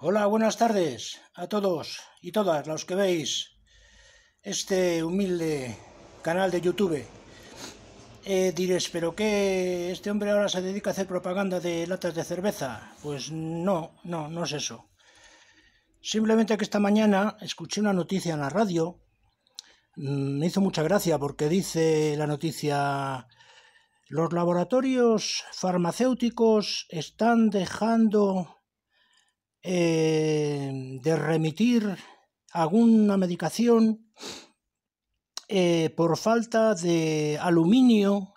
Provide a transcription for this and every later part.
Hola, buenas tardes a todos y todas los que veis este humilde canal de YouTube. Eh, diréis, ¿pero qué? ¿Este hombre ahora se dedica a hacer propaganda de latas de cerveza? Pues no, no, no es eso. Simplemente que esta mañana escuché una noticia en la radio, mm, me hizo mucha gracia porque dice la noticia, los laboratorios farmacéuticos están dejando eh, de remitir alguna medicación eh, por falta de aluminio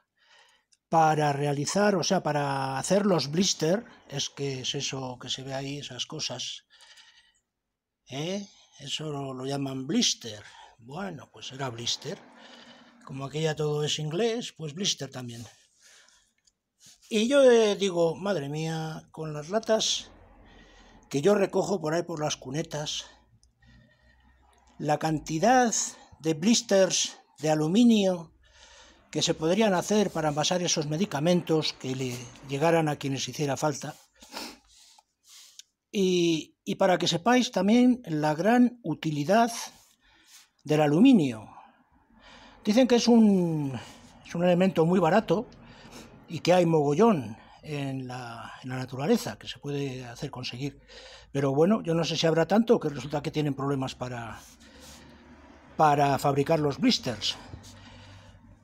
para realizar, o sea, para hacer los blister, es que es eso que se ve ahí, esas cosas. ¿eh? Eso lo, llaman blister. Bueno, pues era blister. Como aquí ya todo es inglés, pues blister también. Y yo digo, madre mía, con las latas que yo recojo por ahí por las cunetas, la cantidad de blisters de aluminio que se podrían hacer para envasar esos medicamentos que le llegaran a quienes hiciera falta. Y, para que sepáis también la gran utilidad del aluminio. Dicen que es un, es un elemento muy barato y que hay mogollón en la, naturaleza que se puede hacer conseguir. Pero bueno, yo no sé si habrá tanto que resulta que tienen problemas para, para fabricar los blisters.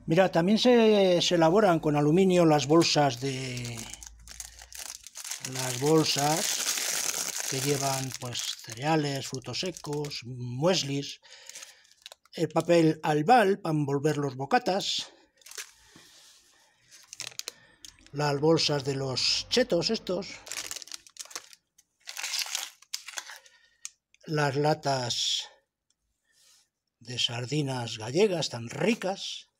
Mira, también se, se elaboran con aluminio las bolsas de las bolsas que llevan pues cereales, frutos secos, mueslis, el papel albal para envolver los bocatas, las bolsas de los chetos estos, las latas de sardinas gallegas tan ricas,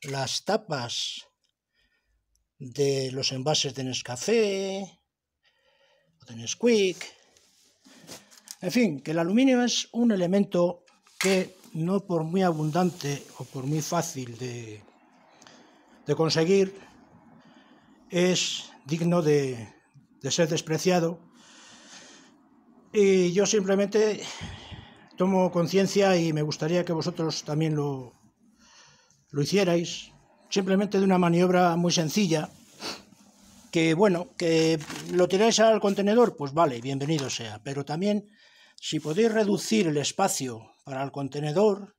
las tapas de los envases de Nescafé, de Nesquik, en fin, que el aluminio es un elemento que no por muy abundante o por muy fácil de, de conseguir, es digno de, ser despreciado. Y yo simplemente tomo conciencia y me gustaría que vosotros también lo, lo hicierais, simplemente de una maniobra muy sencilla, que bueno, que lo tiráis al contenedor, pues vale, bienvenido sea, pero también si podéis reducir el espacio para el contenedor,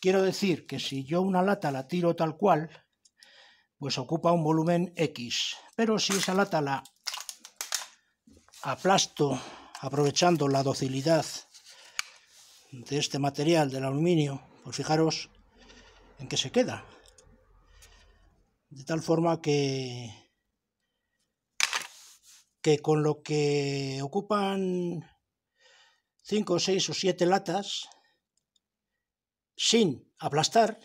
quiero decir que si yo una lata la tiro tal cual, pues ocupa un volumen X. Pero si esa lata la aplasto aprovechando la docilidad de este material del aluminio, pues fijaros en qué se queda. De tal forma que, que con lo que ocupan 5, 6 o 7 latas, sin aplastar,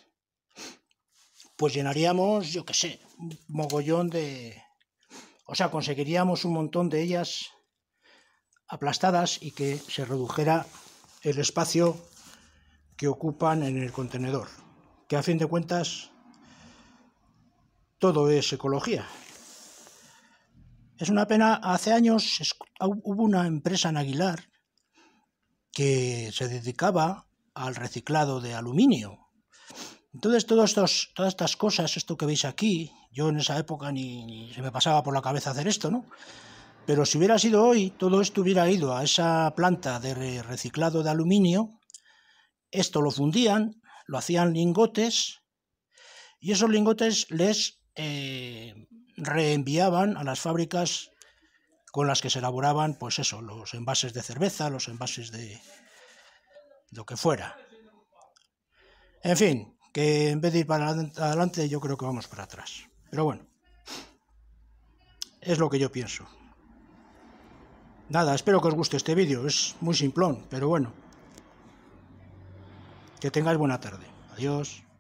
pues llenaríamos, yo qué sé, un mogollón de... O sea, conseguiríamos un montón de ellas aplastadas y que se redujera el espacio que ocupan en el contenedor, que a fin de cuentas todo es ecología. Es una pena, hace años hubo una empresa en Aguilar que se dedicaba al reciclado de aluminio entonces, todas estas cosas, esto que veis aquí, yo en esa época ni, se me pasaba por la cabeza hacer esto, ¿no? Pero si hubiera sido hoy, todo esto hubiera ido a esa planta de reciclado de aluminio, esto lo fundían, lo hacían lingotes, y esos lingotes les eh, reenviaban a las fábricas con las que se elaboraban, pues eso, los envases de cerveza, los envases de lo que fuera. En fin, que en vez de ir para adelante yo creo que vamos para atrás. Pero bueno, es lo que yo pienso. Nada, espero que os guste este vídeo, es muy simplón, pero bueno. Que tengáis buena tarde. Adiós.